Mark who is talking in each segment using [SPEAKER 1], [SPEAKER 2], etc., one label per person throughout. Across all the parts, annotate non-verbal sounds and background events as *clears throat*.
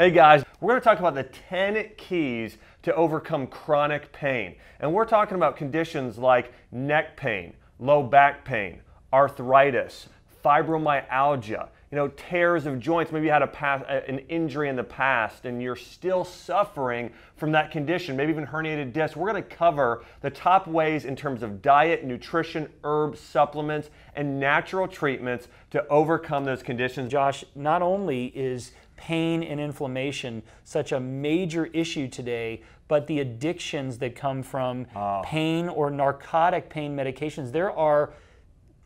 [SPEAKER 1] Hey guys, we're going to talk about the 10 keys to overcome chronic pain. And we're talking about conditions like neck pain, low back pain, arthritis, fibromyalgia, you know, tears of joints. Maybe you had a past, an injury in the past and you're still suffering from that condition, maybe even herniated disks we We're going to cover the top ways in terms of diet, nutrition, herb supplements, and natural treatments to overcome those conditions. Josh, not only is pain and
[SPEAKER 2] inflammation such a major issue today, but the addictions that come from oh. pain or narcotic pain medications. There are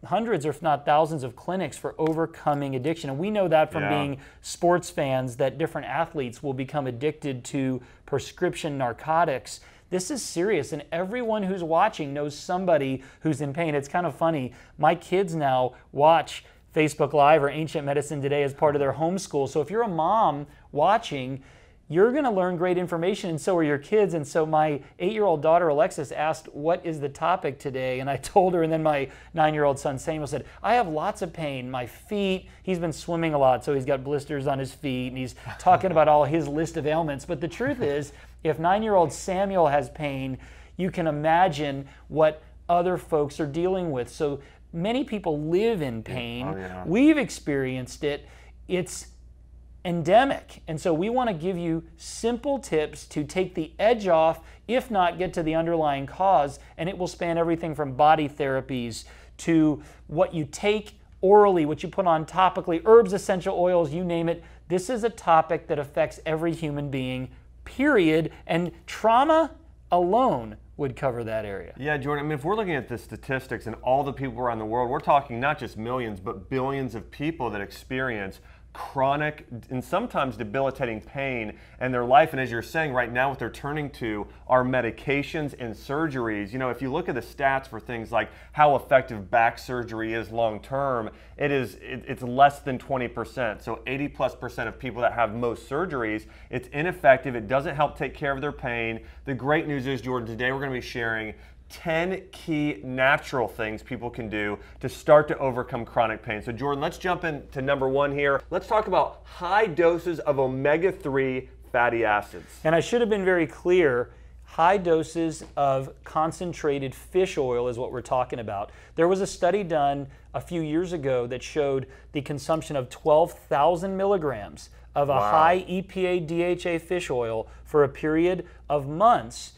[SPEAKER 2] hundreds, if not thousands, of clinics for overcoming addiction. And we know that from yeah. being sports fans that different athletes will become addicted to prescription narcotics. This is serious, and everyone who's watching knows somebody who's in pain. It's kind of funny. My kids now watch Facebook Live or Ancient Medicine Today as part of their homeschool. So if you're a mom watching, you're going to learn great information, and so are your kids. And so my eight-year-old daughter Alexis asked, "What is the topic today?" And I *laughs* told her, and then my nine-year-old son Samuel said, "I have lots of pain. My feet. He's been swimming a lot, so he's got blisters on his feet, and he's *laughs* talking about all his list of ailments." But the truth *laughs* is, if nine-year-old Samuel has pain, you can imagine what other folks are dealing with. So Many people live in pain. Oh, yeah. We've experienced it. It's endemic. And so we want to give you simple tips to take the edge off, if not get to the underlying cause. And it will span everything from body therapies to what you take orally, what you put on topically, herbs, essential oils, you name it. This is a topic that
[SPEAKER 1] affects every human being, period. And trauma alone
[SPEAKER 2] would cover that
[SPEAKER 1] area. Yeah, Jordan, I mean, if we're looking at the statistics and all the people around the world, we're talking not just millions, but billions of people that experience chronic and sometimes debilitating pain in their life. And as you're saying right now, what they're turning to are medications and surgeries. You know, if you look at the stats for things like how effective back surgery is long term, it is it, it's less than 20%. So 80 plus percent of people that have most surgeries, it's ineffective. It doesn't help take care of their pain. The great news is, Jordan, today we're going to be sharing 10 key natural things people can do to start to overcome chronic pain. So, Jordan, let's jump into number one here. Let's talk about high doses of omega 3 fatty acids.
[SPEAKER 2] And I should have been very clear. High doses of concentrated fish oil is what we're talking about. There was a study done a few years ago that showed the consumption of 12,000 milligrams of a wow. high EPA DHA fish oil for a period of months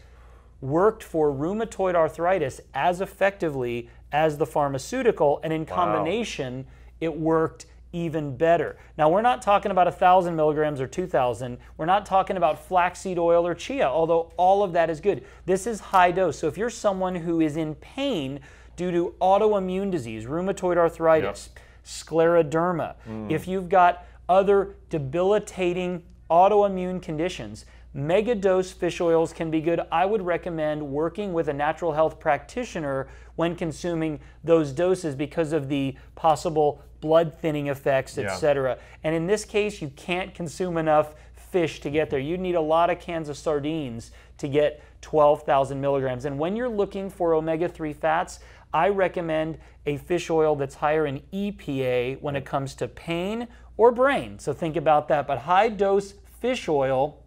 [SPEAKER 2] worked for rheumatoid arthritis as effectively as the pharmaceutical, and in wow. combination, it worked even better. Now, we're not talking about 1,000 milligrams or 2,000. We're not talking about flaxseed oil or chia, although all of that is good. This is high dose. So, if you're someone who is in pain due to autoimmune disease, rheumatoid arthritis, yep. scleroderma, mm. if you've got other debilitating autoimmune conditions, Mega dose fish oils can be good. I would recommend working with a natural health practitioner when consuming those doses because of the possible blood thinning effects, yeah. etc. And in this case, you can't consume enough fish to get there. You would need a lot of cans of sardines to get 12,000 milligrams. And when you're looking for omega 3 fats, I recommend a fish oil that's higher in EPA when it comes to pain or brain. So think about that. But high dose fish oil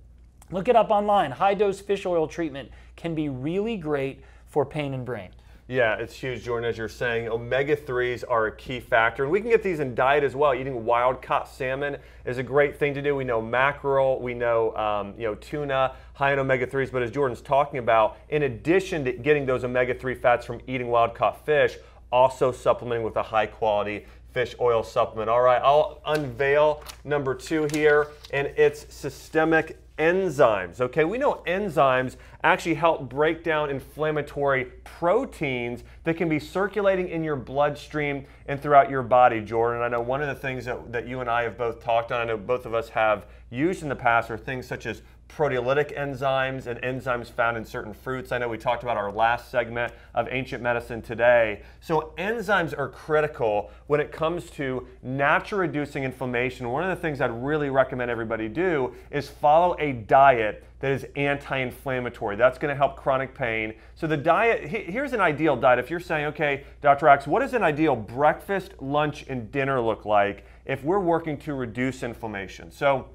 [SPEAKER 2] Look it up online. High dose fish oil treatment can be really great for pain and brain.
[SPEAKER 1] Yeah, it's huge, Jordan, as you're saying. Omega 3s are a key factor. And we can get these in diet as well. Eating wild caught salmon is a great thing to do. We know mackerel, we know, um, you know tuna, high in omega 3s. But as Jordan's talking about, in addition to getting those omega 3 fats from eating wild caught fish, also supplementing with a high quality fish oil supplement. All right, I'll unveil number two here, and it's systemic enzymes. Okay, we know enzymes actually help break down inflammatory proteins that can be circulating in your bloodstream and throughout your body, Jordan. I know one of the things that, that you and I have both talked on, I know both of us have used in the past, are things such as proteolytic enzymes and enzymes found in certain fruits. I know we talked about our last segment of ancient medicine today. So enzymes are critical when it comes to natural reducing inflammation. One of the things I'd really recommend everybody do is follow a diet that is anti-inflammatory. That's going to help chronic pain. So the diet, here's an ideal diet. If you're saying, okay, Dr. Axe, what does an ideal breakfast, lunch, and dinner look like if we're working to reduce inflammation? So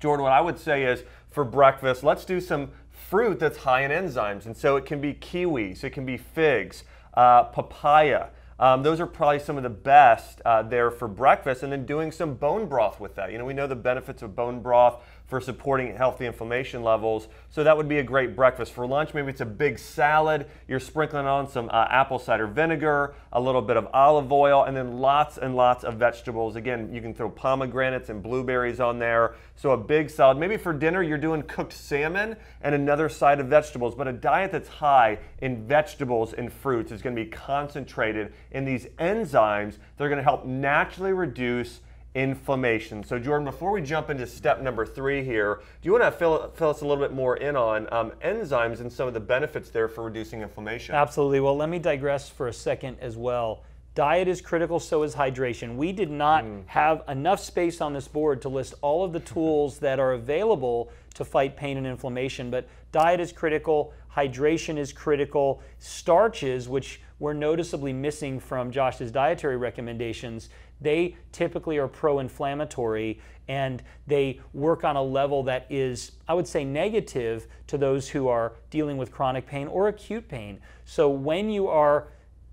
[SPEAKER 1] Jordan, what I would say is for breakfast, let's do some fruit that's high in enzymes. And so it can be kiwis, it can be figs, uh, papaya. Um, those are probably some of the best uh, there for breakfast. And then doing some bone broth with that. You know, we know the benefits of bone broth for supporting healthy inflammation levels. So that would be a great breakfast. For lunch, maybe it's a big salad. You're sprinkling on some uh, apple cider vinegar, a little bit of olive oil, and then lots and lots of vegetables. Again, you can throw pomegranates and blueberries on there. So a big salad. Maybe for dinner, you're doing cooked salmon and another side of vegetables, but a diet that's high in vegetables and fruits is going to be concentrated in these enzymes. They're going to help naturally reduce inflammation. So Jordan, before we jump into step number three here, do you want to fill, fill us a little bit more in on um, enzymes and some of the benefits there for reducing inflammation?
[SPEAKER 2] Absolutely. Well, let me digress for a second as well. Diet is critical, so is hydration. We did not mm. have enough space on this board to list all of the *laughs* tools that are available to fight pain and inflammation, but diet is critical, hydration is critical, starches, which were noticeably missing from Josh's dietary recommendations, they typically are pro inflammatory and they work on a level that is, I would say, negative to those who are dealing with chronic pain or acute pain. So when you are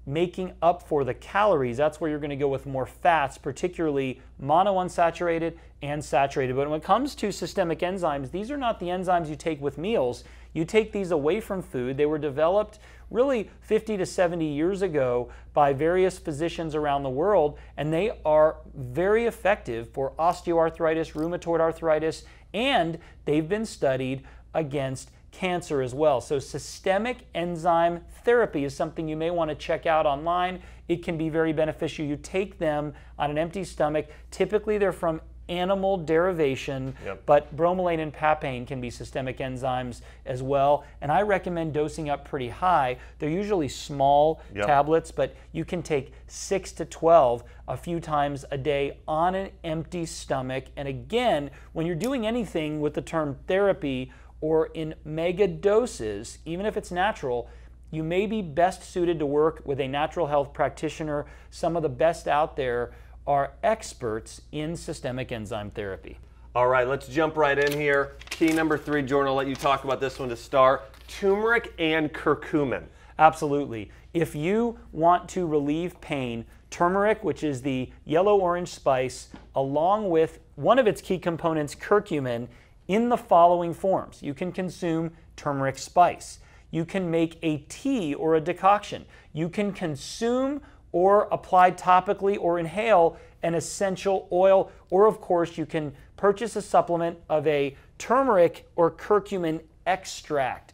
[SPEAKER 2] making up for the calories, that's where you're going to go with more fats, particularly monounsaturated and saturated. But when it comes to systemic enzymes, these are not the enzymes you take with meals. You take these away from food. They were developed really 50 to 70 years ago by various physicians around the world, and they are very effective for osteoarthritis, rheumatoid arthritis, and they've been studied against cancer as well. So, systemic enzyme therapy is something you may want to check out online. It can be very beneficial. You take them on an empty stomach. Typically, they're from animal derivation, yep. but bromelain and papain can be systemic enzymes as well. And I recommend dosing up pretty high. They're usually small yep. tablets, but you can take six to 12 a few times a day on an empty stomach. And again, when you're doing anything with the term therapy or in mega doses, even if it's natural, you may be best suited to work with a natural health practitioner, some of the best out there are experts in
[SPEAKER 1] systemic enzyme therapy. All right, let's jump right in here. Key number three, Jordan, I'll let you talk about this one to start. Turmeric and curcumin. Absolutely. If you want to relieve pain, turmeric, which is
[SPEAKER 2] the yellow orange spice, along with one of its key components, curcumin, in the following forms. You can consume turmeric spice. You can make a tea or a decoction. You can consume or applied topically or inhale an essential oil. Or, of course, you can purchase a supplement of a turmeric or curcumin extract.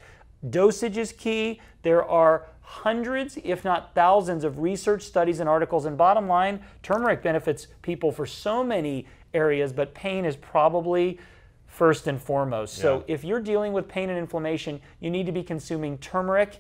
[SPEAKER 2] Dosage is key. There are hundreds, if not thousands, of research studies and articles. And bottom line, turmeric benefits people for so many areas, but pain is probably first and foremost. Yeah. So if you're dealing with pain and inflammation, you need to be consuming turmeric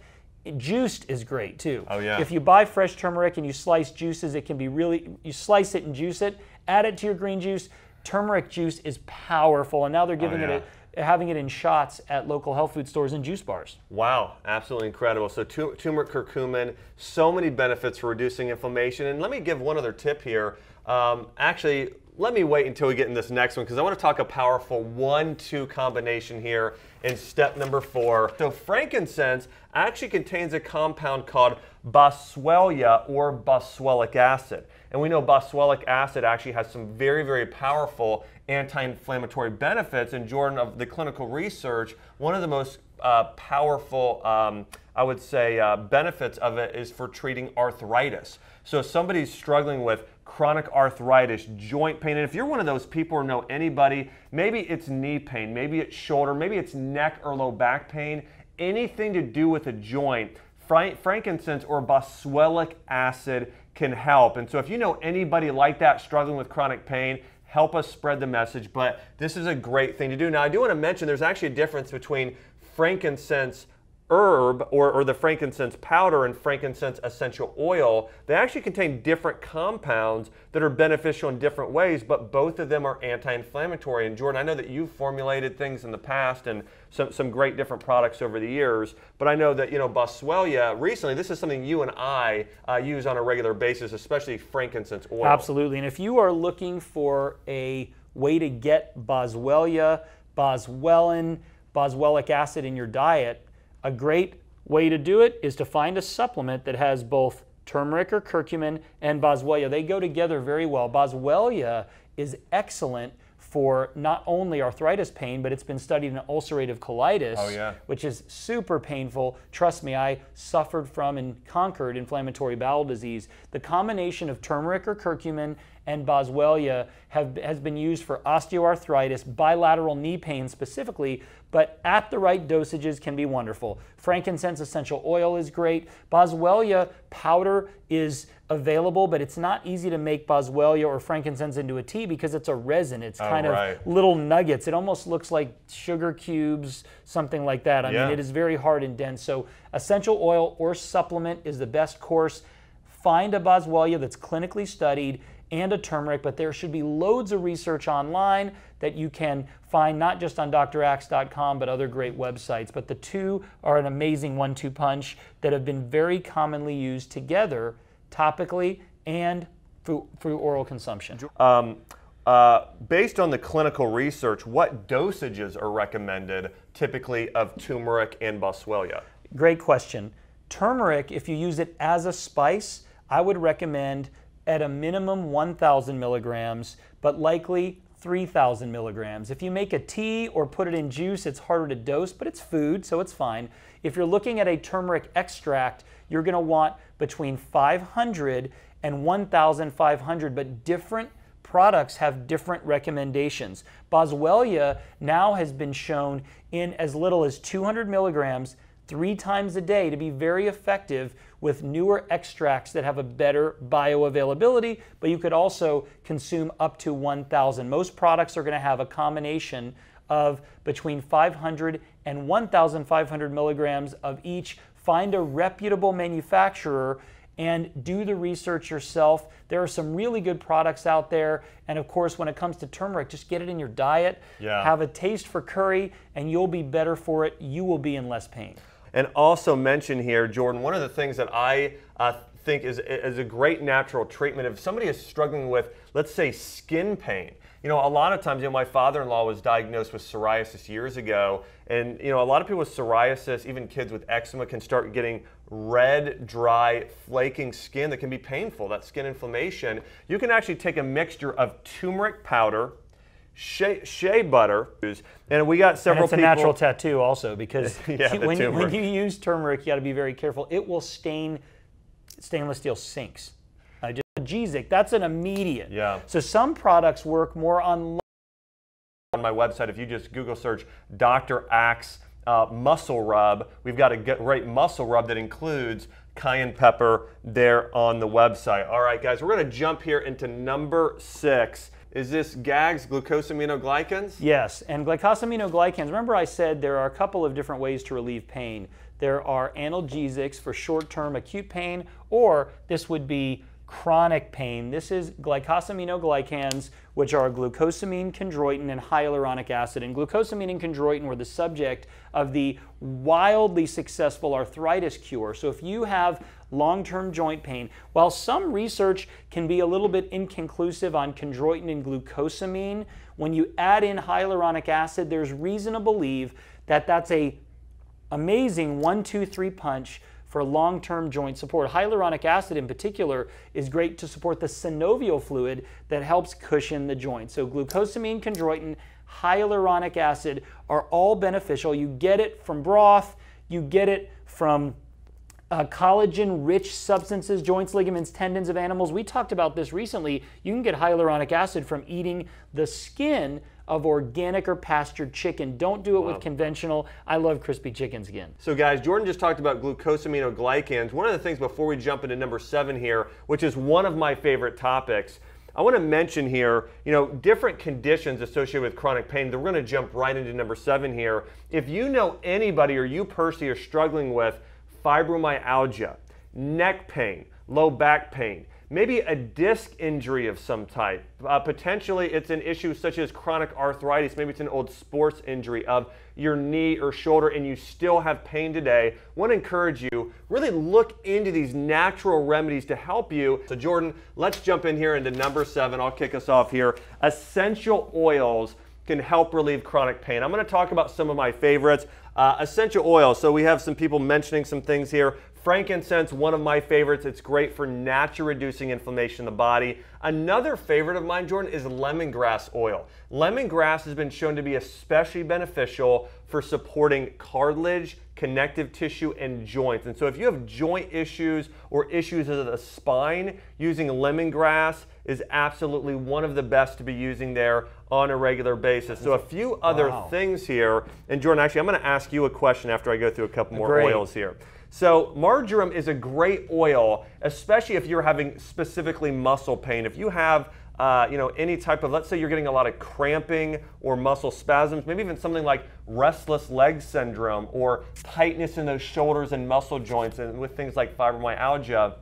[SPEAKER 2] juiced is great too. Oh yeah. If you buy fresh turmeric and you slice juices, it can be really you slice it and juice it, add it to your green juice. Turmeric juice is powerful, and now they're giving oh, yeah. it. A, having it in shots at local health food stores and juice bars.
[SPEAKER 1] Wow, absolutely incredible. So tu turmeric curcumin, so many benefits for reducing inflammation. And let me give one other tip here. Um, actually, let me wait until we get in this next one because I want to talk a powerful one-two combination here in step number four. So frankincense actually contains a compound called boswellia or boswellic acid. And we know boswellic acid actually has some very, very powerful anti-inflammatory benefits. And Jordan, of the clinical research, one of the most uh, powerful, um, I would say, uh, benefits of it is for treating arthritis. So if somebody's struggling with chronic arthritis, joint pain. And if you're one of those people or know anybody, maybe it's knee pain, maybe it's shoulder, maybe it's neck or low back pain, anything to do with a joint, frankincense or boswellic acid can help. And so if you know anybody like that struggling with chronic pain, help us spread the message. But this is a great thing to do. Now, I do want to mention there's actually a difference between frankincense herb or, or the frankincense powder and frankincense essential oil, they actually contain different compounds that are beneficial in different ways, but both of them are anti-inflammatory. And Jordan, I know that you've formulated things in the past and some, some great different products over the years, but I know that, you know, Boswellia, recently, this is something you and I uh, use on a regular basis, especially frankincense oil. Absolutely,
[SPEAKER 2] and if you are looking for a way to get Boswellia, Boswellin, Boswellic acid in your diet, a great way to do it is to find a supplement that has both turmeric or curcumin and boswellia. They go together very well. Boswellia is excellent for not only arthritis pain, but it's been studied in ulcerative colitis, oh, yeah. which is super painful. Trust me, I suffered from and conquered inflammatory bowel disease. The combination of turmeric or curcumin and Boswellia have, has been used for osteoarthritis, bilateral knee pain specifically, but at the right dosages can be wonderful. Frankincense essential oil is great. Boswellia powder is available, but it's not easy to make boswellia or frankincense into a tea because it's a resin. It's oh, kind oh, right. of little nuggets. It almost looks like sugar cubes, something like that. I yeah. mean, it is very hard and dense. So, essential oil or supplement is the best course. Find a boswellia that's clinically studied and a turmeric, but there should be loads of research online that you can find not just on drax.com, but other great websites. But the two are an amazing one two punch that have been very commonly used together topically and through, through
[SPEAKER 1] oral consumption. Um, uh, based on the clinical research, what dosages are recommended typically of turmeric and boswellia? Great question.
[SPEAKER 2] Turmeric, if you use it as a spice, I would recommend at a minimum 1,000 milligrams, but likely 3,000 milligrams. If you make a tea or put it in juice, it's harder to dose, but it's food, so it's fine. If you're looking at a turmeric extract, you're gonna want between 500 and 1,500, but different products have different recommendations. Boswellia now has been shown in as little as 200 milligrams three times a day to be very effective with newer extracts that have a better bioavailability, but you could also consume up to 1,000. Most products are going to have a combination of between 500 and 1,500 milligrams of each. Find a reputable manufacturer and do the research yourself. There are some really good products out there. And of course, when it comes to turmeric, just get it in your diet. Yeah. Have a taste for
[SPEAKER 1] curry, and you'll be better for it. You will be in less pain and also mention here, Jordan, one of the things that I uh, think is, is a great natural treatment if somebody is struggling with, let's say, skin pain. You know, a lot of times, you know, my father-in-law was diagnosed with psoriasis years ago, and you know, a lot of people with psoriasis, even kids with eczema, can start getting red, dry, flaking skin that can be painful. That skin inflammation. You can actually take a mixture of turmeric powder shea, shea butter. And we got several. And it's a natural tattoo also because *laughs* yeah, when, when, you
[SPEAKER 2] use turmeric, you got to be very careful. It will stain stainless steel sinks. Uh, just Gizik, that's an immediate.
[SPEAKER 1] Yeah. So some products work more on. On my website, if you just Google search Dr. Axe uh, muscle rub, we've got a great muscle rub that includes cayenne pepper there on the website. All right, guys, we're going to jump here into number six is this GAGs, glucosaminoglycans?
[SPEAKER 2] Yes, and glycosaminoglycans, remember I said there are a couple of different ways to relieve pain. There are analgesics for short-term acute pain, or this would be chronic pain. This is glycosaminoglycans, which are glucosamine, chondroitin, and hyaluronic acid. And glucosamine and chondroitin were the subject of the wildly successful arthritis cure. So if you have long-term joint pain. While some research can be a little bit inconclusive on chondroitin and glucosamine, when you add in hyaluronic acid, there's reason to believe that that's a amazing one, two, three punch for long-term joint support. Hyaluronic acid in particular is great to support the synovial fluid that helps cushion the joint. So glucosamine, chondroitin, hyaluronic acid are all beneficial. You get it from broth, you get it from uh, collagen rich substances, joints, ligaments, tendons of animals. We talked about this recently. You can get hyaluronic acid from eating the skin of organic or pastured chicken. Don't do it wow. with conventional. I love crispy chicken skin.
[SPEAKER 1] So guys, Jordan just talked about glucosaminoglycans. One of the things before we jump into number seven here, which is one of my favorite topics, I want to mention here, you know, different conditions associated with chronic pain. We're going to jump right into number seven here. If you know anybody or you Percy, are struggling with fibromyalgia, neck pain, low back pain, maybe a disc injury of some type. Uh, potentially, it's an issue such as chronic arthritis. Maybe it's an old sports injury of your knee or shoulder, and you still have pain today. I want to encourage you really look into these natural remedies to help you. So, Jordan, let's jump in here into number seven. I'll kick us off here. Essential oils can help relieve chronic pain. I'm going to talk about some of my favorites. Uh, essential oil. So we have some people mentioning some things here. Frankincense, one of my favorites. It's great for natural reducing inflammation in the body. Another favorite of mine, Jordan, is lemongrass oil. Lemongrass has been shown to be especially beneficial for supporting cartilage, connective tissue, and joints. And so if you have joint issues or issues of the spine, using lemongrass is absolutely one of the best to be using there on a regular basis. So a few other wow. things here. And Jordan, actually, I'm gonna ask you a question after I go through a couple more Great. oils here. So marjoram is a great oil, especially if you're having specifically muscle pain. If you have uh, you know, any type of, let's say you're getting a lot of cramping or muscle spasms, maybe even something like restless leg syndrome or tightness in those shoulders and muscle joints and with things like fibromyalgia,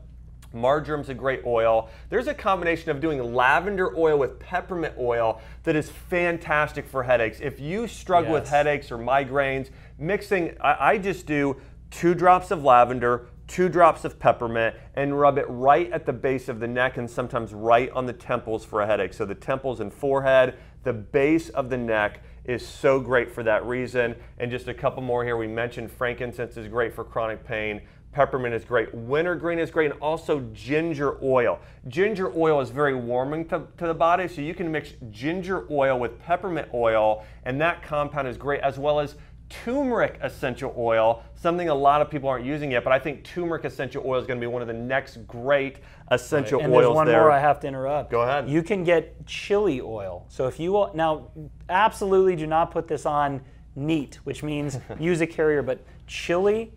[SPEAKER 1] Marjoram's a great oil. There's a combination of doing lavender oil with peppermint oil that is fantastic for headaches. If you struggle yes. with headaches or migraines, mixing, I, I just do two drops of lavender, two drops of peppermint, and rub it right at the base of the neck and sometimes right on the temples for a headache. So the temples and forehead, the base of the neck is so great for that reason. And just a couple more here. We mentioned frankincense is great for chronic pain. Peppermint is great. Wintergreen is great, and also ginger oil. Ginger oil is very warming to, to, the body, so you can mix ginger oil with peppermint oil, and that compound is great, as well as turmeric essential oil, something a lot of people aren't using yet, but I think turmeric essential oil is going to be one of the next great essential right. and oils. There's one there. more I have
[SPEAKER 2] to interrupt. Go ahead. You can get chili oil. So if you will, now, absolutely do not put this on neat, which means *laughs* use a carrier, but chili,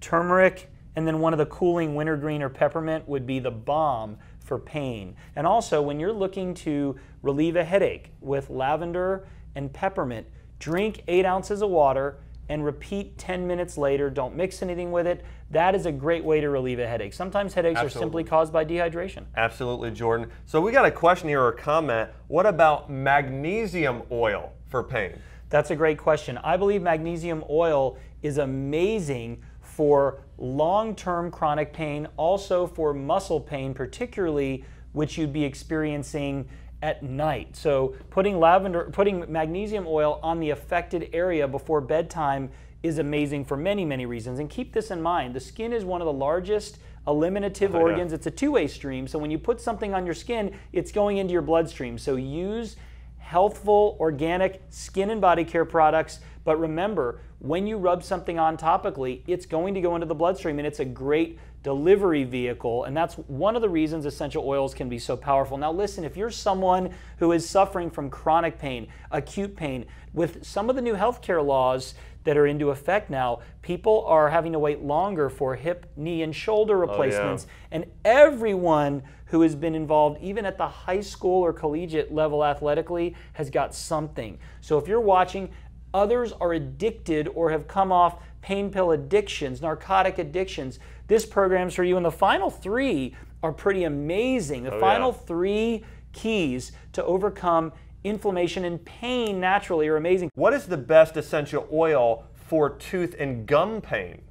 [SPEAKER 2] turmeric, and then one of the cooling wintergreen or peppermint would be the bomb for pain. And also, when you're looking to relieve a headache with lavender and peppermint, Drink eight ounces of water and repeat 10 minutes later. Don't mix anything with it. That is a
[SPEAKER 1] great way to relieve a headache. Sometimes headaches Absolutely. are simply caused by dehydration. Absolutely, Jordan. So we got a question here or a comment. What about magnesium oil for pain? That's a great
[SPEAKER 2] question. I believe magnesium oil is amazing for long-term chronic pain, also for muscle pain, particularly which you'd be experiencing at night. So putting lavender, putting magnesium oil on the affected area before bedtime is amazing for many, many reasons. And keep this in mind, the skin is one of the largest eliminative oh, yeah. organs. It's a two-way stream. So when you put something on your skin, it's going into your bloodstream. So use healthful, organic skin and body care products. But remember, when you rub something on topically, it's going to go into the bloodstream and it's a great delivery vehicle. And that's one of the reasons essential oils can be so powerful. Now, listen, if you're someone who is suffering from chronic pain, acute pain, with some of the new healthcare laws that are into effect now, people are having to wait longer for hip, knee, and shoulder replacements. Oh, yeah. And everyone who has been involved, even at the high school or collegiate level athletically, has got something. So if you're watching, others are addicted or have come off pain pill addictions, narcotic addictions this program's for you. And the final three are pretty amazing. The oh, final yeah. three keys to overcome inflammation and pain naturally are amazing. What is the best essential oil for tooth and gum pain?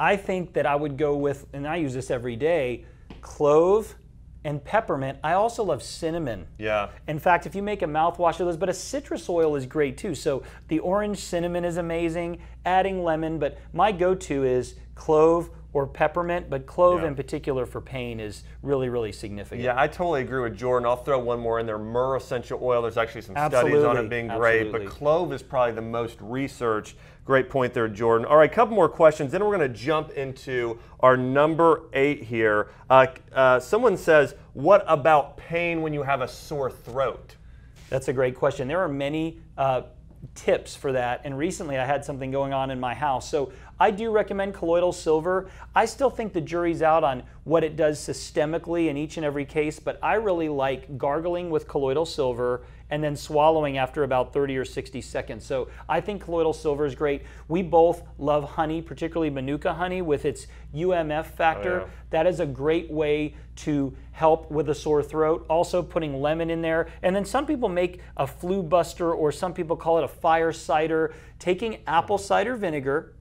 [SPEAKER 2] I think that I would go with, and I use this every day, clove and peppermint. I also love cinnamon. Yeah. In fact, if you make a mouthwash of those, but a citrus oil is great too. So the orange cinnamon is amazing, adding lemon, but my go-to is clove, or peppermint, but clove yeah. in particular for pain is really, really significant. Yeah,
[SPEAKER 1] I totally agree with Jordan. I'll throw one more in there. Myrrh essential oil, there's actually some Absolutely. studies on it being Absolutely. great, but clove is probably the most researched. Great point there, Jordan. All right, a couple more questions, then we're gonna jump into our number eight here. Uh, uh, someone says, what about pain when you have a sore throat? That's a great question. There are many uh, tips for that.
[SPEAKER 2] And recently I had something going on in my house. So I do recommend colloidal silver. I still think the jury's out on what it does systemically in each and every case, but I really like gargling with colloidal silver and then swallowing after about 30 or 60 seconds. So I think colloidal silver is great. We both love honey, particularly Manuka honey with its UMF factor. Oh, yeah. That is a great way to help with a sore throat. Also putting lemon in there. And then some people make a flu buster or some people call it a fire cider. Taking apple cider vinegar,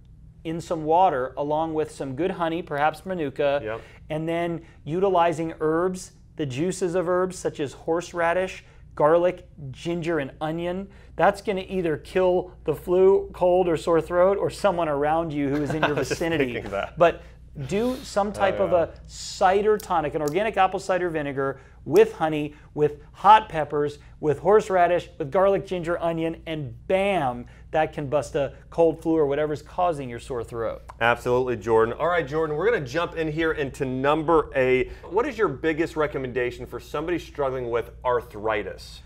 [SPEAKER 2] in some water along with some good honey, perhaps manuka, yep. and then utilizing herbs, the juices of herbs such as horseradish, garlic, ginger, and onion. That's going to either kill the flu, cold, or sore throat, or someone around you who is in *laughs* your vicinity. But do some type oh, yeah. of a cider tonic, an organic apple cider vinegar with honey, with hot peppers, with horseradish, with garlic, ginger, onion, and bam, that can bust a cold flu or whatever's causing your sore throat.
[SPEAKER 1] Absolutely, Jordan. All right, Jordan, we're going to jump in here into number eight. What is your biggest recommendation for somebody struggling with arthritis?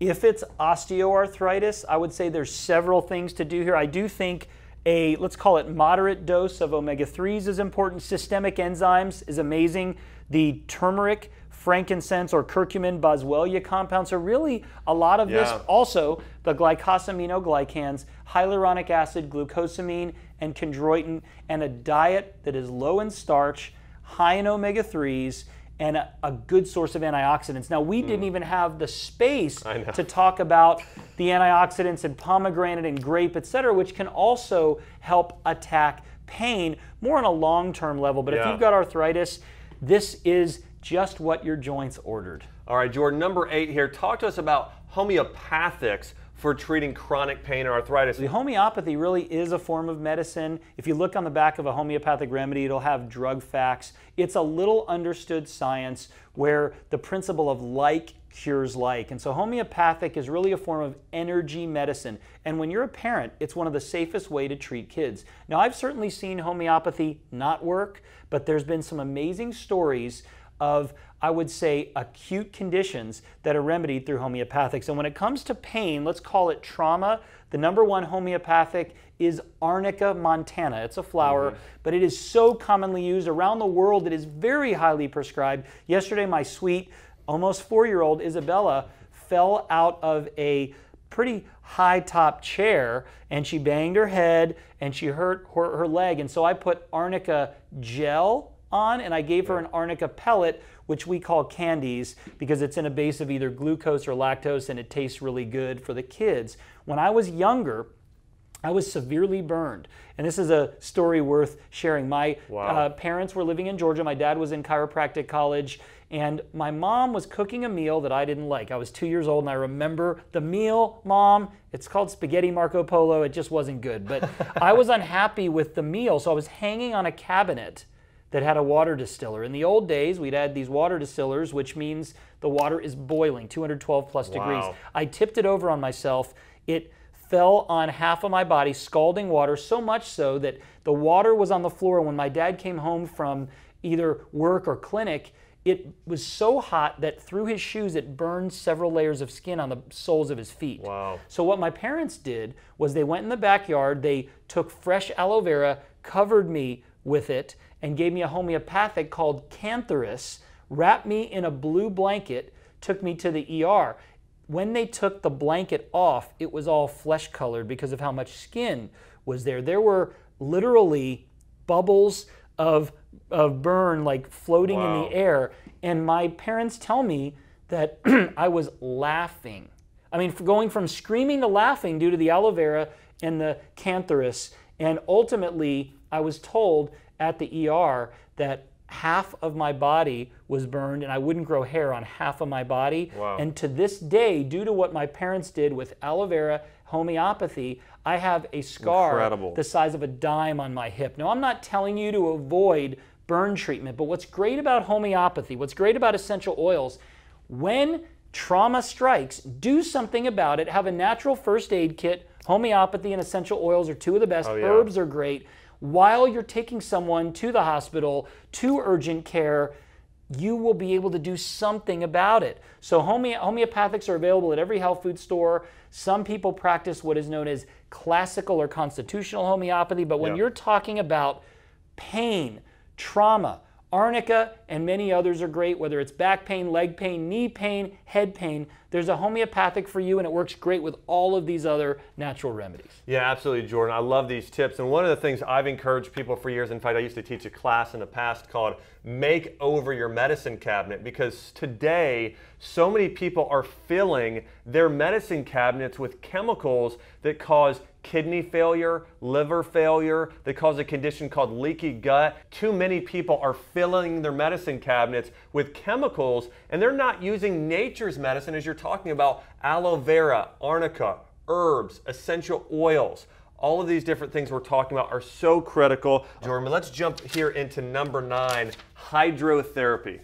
[SPEAKER 2] If it's osteoarthritis, I would say there's several things to do here. I do think a, let's call it moderate dose of omega 3s is important. Systemic enzymes is amazing. The turmeric frankincense or curcumin, boswellia compounds. So really a lot of yeah. this also the glycosaminoglycans, hyaluronic acid, glucosamine, and chondroitin, and a diet that is low in starch, high in omega 3s, and a, a, good source of antioxidants. Now, we mm. didn't hmm. even have the space to talk about the antioxidants in pomegranate and grape, et cetera, which can also help attack pain more on a long term level. But yeah. if you've got arthritis, this is just what your joints ordered.
[SPEAKER 1] All right, Jordan, number eight here. Talk to us about homeopathics for treating chronic pain or arthritis. The
[SPEAKER 2] homeopathy really is a form of medicine. If you look on the back of a homeopathic remedy, it'll have drug facts. It's a little understood science where the principle of like cures like. And so homeopathic is really a form of energy medicine. And when you're a parent, it's one of the safest way to treat kids. Now, I've certainly seen homeopathy not work, but there's been some amazing stories of, I would say, acute conditions that are remedied through homeopathics. And when it comes to pain, let's call it trauma. The number one homeopathic is Arnica montana. It's a flower, mm-hmm. but it is so commonly used around the world. It is very highly prescribed. Yesterday, my sweet, almost four year old Isabella fell out of a pretty high top chair and she banged her head and she hurt her, her leg. And so I put Arnica gel on, and I gave her an arnica pellet, which we call candies because it's in a base of either glucose or lactose, and it tastes really good for the kids. When I was younger, I was severely burned. And this is a story worth sharing. My wow. uh, parents were living in Georgia. My dad was in chiropractic college. And my mom was cooking a meal that I didn't like. I was two years old and I remember the meal, Mom. It's called spaghetti Marco Polo. It just wasn't good. But *laughs* I was unhappy with the meal. So I was hanging on a cabinet that had a water distiller. In the old days, we'd had these water distillers, which means the water is boiling, 212 plus wow. degrees. I tipped it over on myself. It fell on half of my body, scalding water, so much so that the water was on the floor. When my dad came home from either work or clinic, it was so hot that through his shoes it burned several layers of skin on the soles of his feet. Wow. So what my parents did was they went in the backyard, they took fresh aloe vera, covered me with it, and gave me a homeopathic called Cantharus, wrapped me in a blue blanket, took me to the ER. When they took the blanket off, it was all flesh colored because of how much skin was there. There were literally bubbles of, of burn like floating wow. in the air. And my parents tell me that *clears throat* I was laughing. I mean, going from screaming to laughing due to the aloe vera and the cantharus. And ultimately, I was told at the ER that half of my body was burned and I wouldn't grow hair on half of my body. Wow. And to this day, due to what my parents did with aloe vera homeopathy, I have a scar Incredible. the size of a dime on my hip. Now, I'm not telling you to avoid burn treatment, but what's great about homeopathy, what's great about essential oils, when trauma strikes, do something about it. Have a natural first aid kit. Homeopathy and essential oils are two of the best. Oh, yeah. Herbs are great while you're taking someone to the hospital, to urgent care, you will be able to do something about it. So, homeopathics are available at every health food store. Some people practice what is known as classical or constitutional homeopathy, but when yep. you're talking about pain, trauma, Arnica and many others are great, whether it's back pain, leg pain, knee pain, head pain. There's a homeopathic for you, and it works great with all of these other natural remedies.
[SPEAKER 1] Yeah, absolutely, Jordan. I love these tips. And one of the things I've encouraged people for years, in fact, I used to teach a class in the past called Make Over Your Medicine Cabinet, because today, so many people are filling their medicine cabinets with chemicals that cause kidney failure, liver failure. They cause a condition called leaky gut. Too many people are filling their medicine cabinets with chemicals and they're not using nature's medicine as you're talking about aloe vera, arnica, herbs, essential oils. All of these different things we're talking about are so critical. Jordan, let's jump here into number nine, hydrotherapy.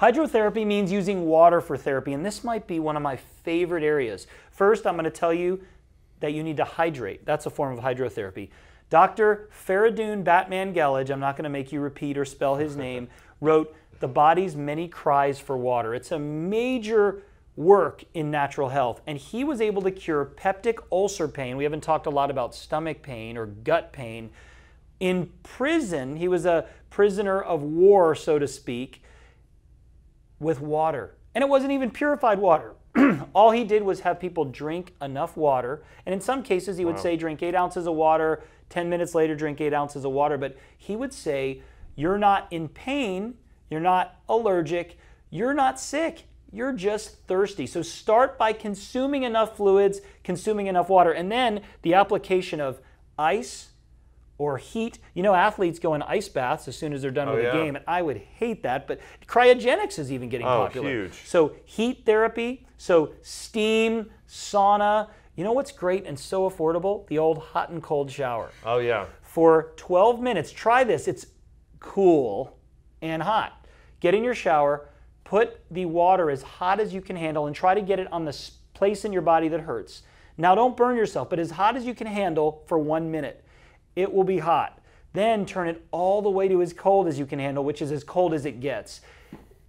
[SPEAKER 2] Hydrotherapy means using water for therapy, and this might be one of my favorite areas. First, I'm gonna tell you that you need to hydrate. That's a form of hydrotherapy. Dr. Faridun Batman Gelage, I'm not going to make you repeat or spell his *laughs* name, wrote The Body's Many Cries for Water. It's a major work in natural health, and he was able to cure peptic ulcer pain. We haven't talked a lot about stomach pain or gut pain. In prison, he was a prisoner of war, so to speak, with water. And it wasn't even purified water. *clears throat* all he did was have people drink enough water. And in some cases, he would wow. say, drink eight ounces of water. 10 minutes later, drink eight ounces of water. But he would say, you're not in pain. You're not allergic. You're not sick. You're just thirsty. So start by consuming enough fluids, consuming enough water. And then the application of ice or heat. You know, athletes go in ice baths as soon as they're done oh, with yeah. a game, and I would hate that. But cryogenics is even getting oh, popular. Huge. So heat therapy, so steam, sauna. You know what's great and so affordable? The old hot and cold shower. Oh yeah. For 12 minutes, try this. It's cool and hot. Get in your shower, put the water as hot as you can handle, and try to get it on the place in your body that hurts. Now, don't burn yourself, but as hot as you can handle for one minute it will be hot. Then turn it all the way to as cold as you can handle, which is as cold as it gets.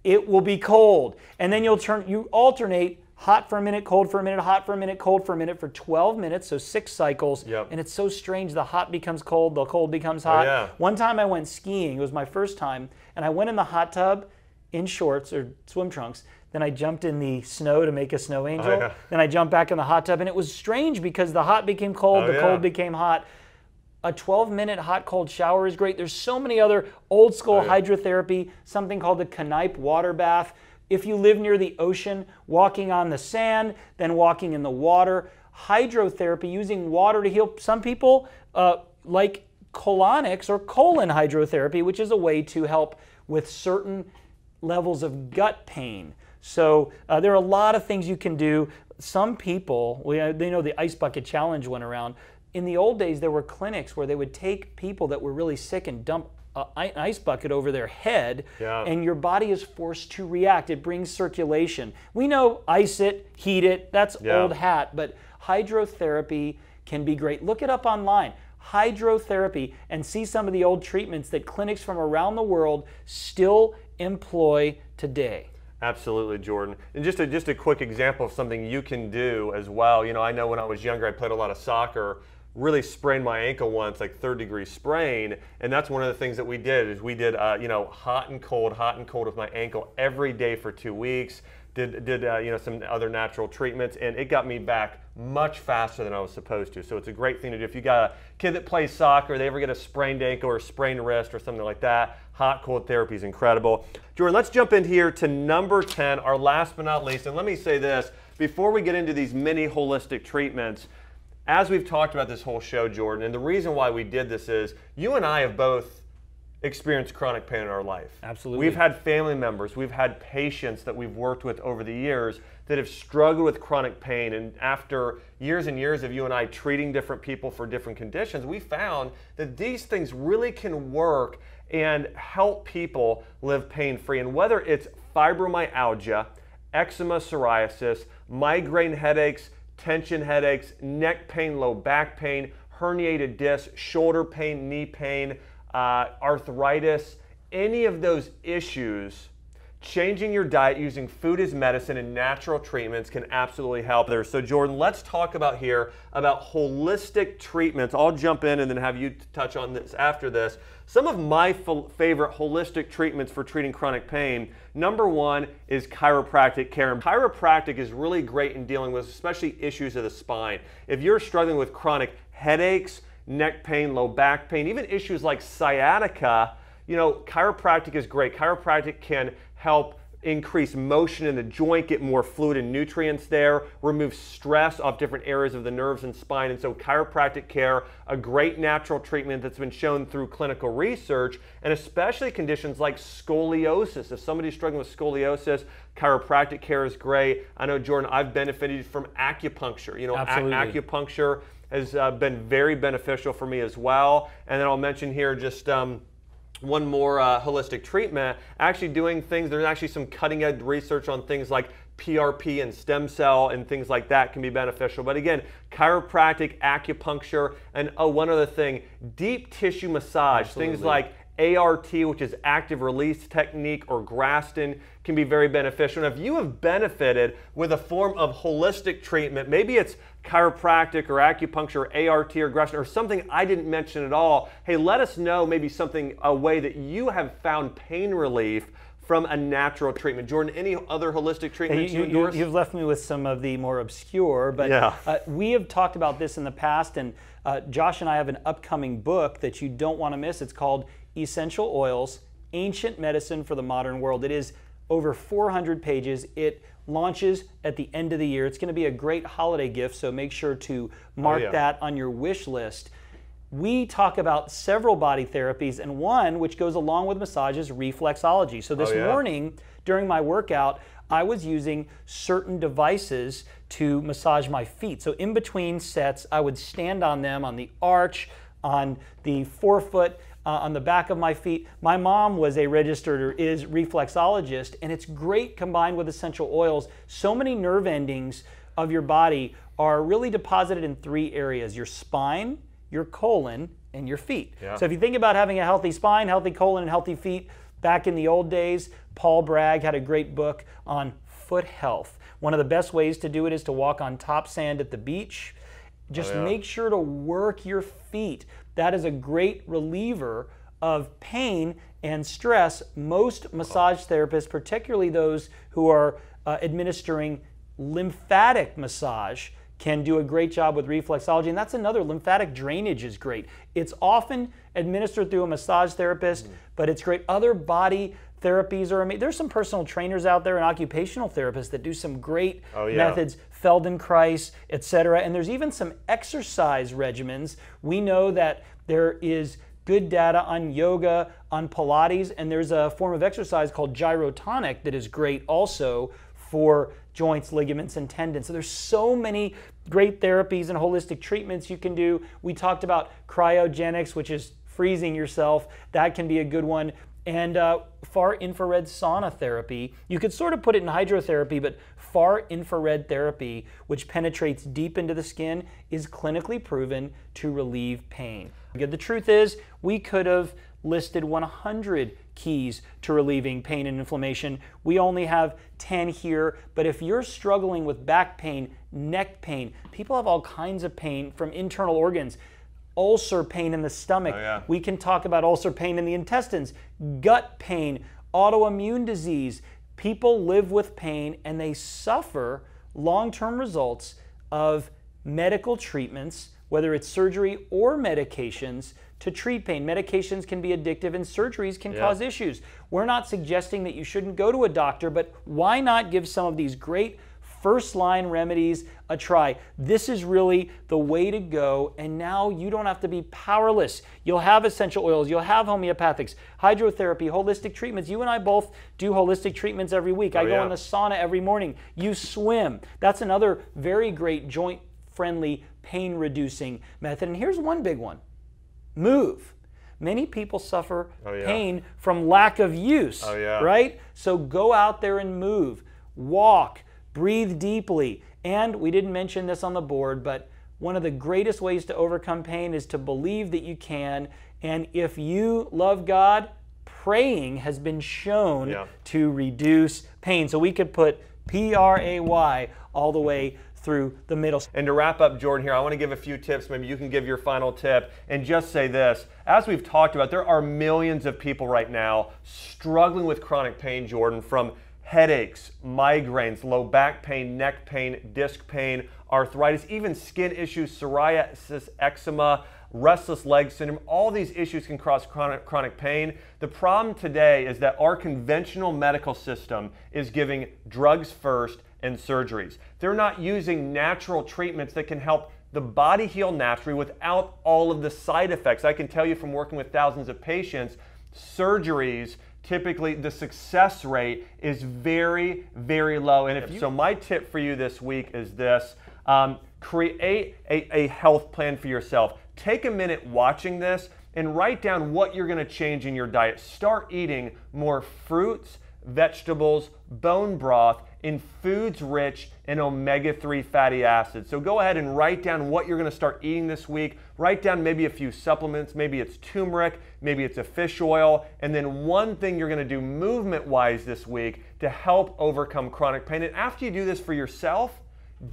[SPEAKER 2] It will be cold. And then you'll turn, you alternate hot for a minute, cold for a minute, hot for a minute, cold for a minute for 12 minutes, so six cycles. Yep. And it's so strange the hot becomes cold, the cold becomes oh, hot. Oh, yeah. One time I went skiing, it was my first time, and I went in the hot tub in shorts or swim trunks. Then I jumped in the snow to make a snow oh, angel. Oh, yeah. Then I jumped back in the hot tub, and it was strange because the hot became cold, oh, the yeah. cold became hot a 12 minute hot cold shower is great. There's so many other old school oh, yeah. hydrotherapy, something called the Knipe water bath. If you live near the ocean, walking on the sand, then walking in the water. Hydrotherapy, using water to heal. Some people uh, like colonics or colon hydrotherapy, which is a way to help with certain levels of gut pain. So uh, there are a lot of things you can do. Some people, we, they know the ice bucket challenge went around in the old days, there were clinics where they would take people that were really sick and dump an ice bucket over their head, yeah. and your body is forced to react. It brings circulation. We know ice it, heat it, that's yeah. old hat, but hydrotherapy can be great. Look it up online hydrotherapy and see some of the old treatments that clinics from around the world still employ today.
[SPEAKER 1] Absolutely, Jordan. And just a, just a quick example of something you can do as well. You know, I know when I was younger, I played a lot of soccer, really sprained my ankle once, like third degree sprain. And that's one of the things that we did is we did, uh, you know, hot and cold, hot and cold with my ankle every day for two weeks. Did, did uh, you know some other natural treatments and it got me back much faster than I was supposed to. So it's a great thing to do. If you got a kid that plays soccer, they ever get a sprained ankle or sprained wrist or something like that, hot cold therapy is incredible. Jordan, let's jump in here to number 10, our last but not least. And let me say this, before we get into these mini holistic treatments, as we've talked about this whole show, Jordan, and the reason why we did this is you and I have both experienced chronic pain in our life. Absolutely. We've had family members, we've had patients that we've worked with over the years that have struggled with chronic pain. And after years and years of you and I treating different people for different conditions, we found that these things really can work and help people live pain free. And whether it's fibromyalgia, eczema, psoriasis, migraine headaches, tension headaches, neck pain, low back pain, herniated disc, shoulder pain, knee pain, uh, arthritis, any of those issues changing your diet using food as medicine and natural treatments can absolutely help there. So Jordan, let's talk about here about holistic treatments. I'll jump in and then have you touch on this after this. Some of my favorite holistic treatments for treating chronic pain, number one is chiropractic care. And chiropractic is really great in dealing with especially issues of the spine. If you're struggling with chronic headaches, neck pain, low back pain, even issues like sciatica, you know, chiropractic is great. Chiropractic can help increase motion in the joint, get more fluid and nutrients there, remove stress off different areas of the nerves and spine. And so, chiropractic care, a great natural treatment that's been shown through clinical research, and especially conditions like scoliosis. If somebody's struggling with scoliosis, chiropractic care is great. I know, Jordan, I've benefited from acupuncture. You know, acupuncture has uh, been very beneficial for me as well. And then I'll mention here just. Um, one more uh, holistic treatment, actually doing things, there's actually some cutting edge research on things like PRP and stem cell and things like that can be beneficial. But again, chiropractic, acupuncture, and oh, one other thing, deep tissue massage, Absolutely. things like ART, which is active release technique, or Graston, can be very beneficial. And if you have benefited with a form of holistic treatment, maybe it's chiropractic or acupuncture, or ART or Graston, or something I didn't mention at all, hey, let us know maybe something, a way that you have found pain relief from a natural treatment. Jordan, any other holistic treatments you, endorse? You, have
[SPEAKER 2] left me with some of the more obscure, but yeah. uh, we have talked about this in the past, and uh, Josh and I have an upcoming book that you don't want to miss. It's called Essential Oils Ancient Medicine for the Modern World. It is over 400 pages. It launches at the end of the year. It's going to be a great holiday gift, so make sure to oh, mark oh, yeah. that on your wish list. We talk about several body therapies, and one which goes along with massages, reflexology. So this oh, yeah. morning during my workout, I was using certain devices to massage my feet. So in between sets, I would stand on them on the arch, on the forefoot, uh, on the back of my feet. My mom was a registered or is reflexologist, and it's great combined with essential oils. So many nerve endings of your body are really deposited in three areas your spine, your colon, and your feet. Yeah. So if you think about having a healthy spine, healthy colon, and healthy feet, back in the old days, Paul Bragg had a great book on foot health. One of the best ways to do it is to walk on top sand at the beach.
[SPEAKER 1] Oh, Just oh, yeah. make
[SPEAKER 2] sure to work your feet. That is a great reliever of pain and stress. Most massage therapists, particularly those who are uh, administering lymphatic massage, can do a great job with reflexology. And that's another lymphatic drainage is great. It's often administered through a massage therapist, mm. but it's great. Other body therapies are amazing. There's some personal trainers out there and occupational therapists that do some great oh, yeah. methods Feldenkrais, etc. And there's even some exercise regimens. We know that there is good data on yoga, on Pilates, and there's a form of exercise called gyrotonic that is great also for joints, ligaments, and tendons. So there's so many great therapies and holistic treatments you can do. We talked about cryogenics, which is freezing yourself. That can be a good one. And uh, far infrared sauna therapy. You could sort of put it in hydrotherapy, but far infrared therapy, which penetrates deep into the skin, is clinically proven to relieve pain. The truth is, we could have listed 100 keys to relieving pain and inflammation. We only have 10 here, but if you're struggling with back pain, neck pain, people have all kinds of pain from internal organs ulcer pain in the stomach. Oh, yeah. We can talk about ulcer pain in the intestines, gut pain, autoimmune disease, People live with pain and they suffer long term results of medical treatments, whether it's surgery or medications, to treat pain. Medications can be addictive and surgeries can yeah. cause issues. We're not suggesting that you shouldn't go to a doctor, but why not give some of these great first line remedies a try. This is really the way to go. And now you don't have to be powerless. You'll have essential oils, you'll have homeopathics, hydrotherapy, holistic treatments. You and I both do holistic treatments every week. Oh, I go yeah. in the sauna every morning. You swim. That's another very great joint friendly, pain reducing method. And here's one big one move. Many people suffer oh, yeah. pain from lack of use, oh, yeah. right? So go out there and move, walk, Breathe deeply. And we didn't mention this on the board, but one of the greatest ways to overcome pain is to believe that you can. And if you love God, praying has
[SPEAKER 1] been shown yeah. to reduce pain. So we could put P R A Y all the way through the middle. And to wrap up, Jordan, here, I want to give a few tips. Maybe you can give your final tip and just say this. As we've talked about, there are millions of people right now struggling with chronic pain, Jordan, from headaches, migraines, low back pain, neck pain, disc pain, arthritis, even skin issues, psoriasis, eczema, restless leg syndrome. All these issues can cause chronic, chronic pain. The problem today is that our conventional medical system is giving drugs first and surgeries. They're not using natural treatments that can help the body heal naturally without all of the side effects. I can tell you from working with thousands of patients, surgeries typically the success rate is very, very low. And if you, so, my tip for you this week is this um, create a, a health plan for yourself. Take a minute watching this and write down what you're going to change in your diet. Start eating more fruits vegetables, bone broth, in foods rich in omega 3 fatty acids. So go ahead and write down what you're gonna start eating this week. Write down maybe a few supplements. Maybe it's turmeric, maybe it's a fish oil. And then one thing you're gonna do movement wise this week to help overcome chronic pain. And after you do this for yourself,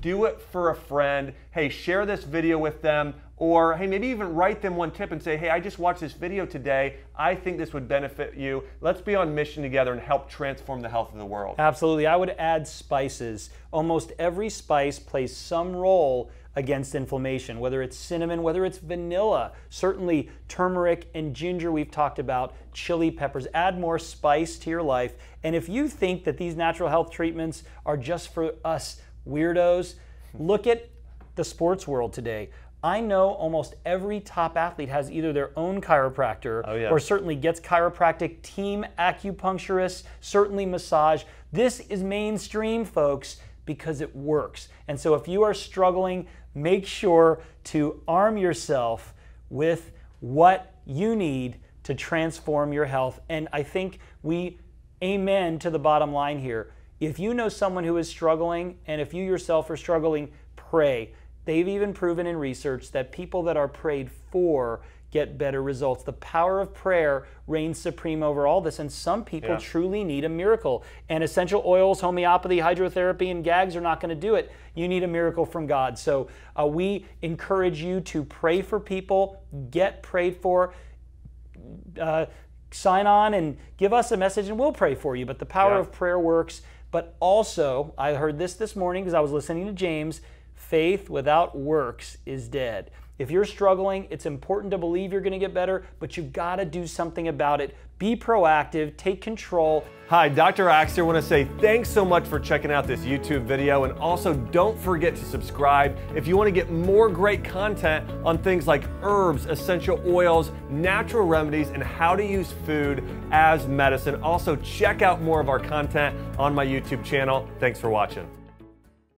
[SPEAKER 1] do it for a friend. Hey, share this video with them. Or, hey, maybe even write them one tip and say, hey, I just watched this video today. I think this would benefit you. Let's be on mission together and help transform the health of the world. Absolutely. I would add spices. Almost
[SPEAKER 2] every spice plays some role against inflammation, whether it's cinnamon, whether it's vanilla, certainly turmeric and ginger, we've talked about, chili peppers. Add more spice to your life. And if you think that these natural health treatments are just for us weirdos, look at the sports world today. I know almost every top athlete has either their own chiropractor oh, yeah. or certainly gets chiropractic, team acupuncturists, certainly massage. This is mainstream, folks, because it works. And so if you are struggling, make sure to arm yourself with what you need to transform your health. And I think we amen to the bottom line here. If you know someone who is struggling, and if you yourself are struggling, pray They've even proven in research that people that are prayed for get better results. The power of prayer reigns supreme over all this, and some people yeah. truly need a miracle. And essential oils, homeopathy, hydrotherapy, and gags are not going to do it. You need a miracle from God. So uh, we encourage you to pray for people, get prayed for. Uh, sign on and give us a message and we'll pray for you. But the power yeah. of prayer works. But also, I heard this this morning because I was listening to James Faith without works is dead. If you're struggling, it's important to believe you're gonna get better, but you've gotta do something about it. Be proactive, take
[SPEAKER 1] control. Hi, Dr. Axter. wanna say thanks so much for checking out this YouTube video, and also don't forget to subscribe if you wanna get more great content on things like herbs, essential oils, natural remedies, and how to use food as medicine. Also, check out more of our content on my YouTube channel. Thanks for watching.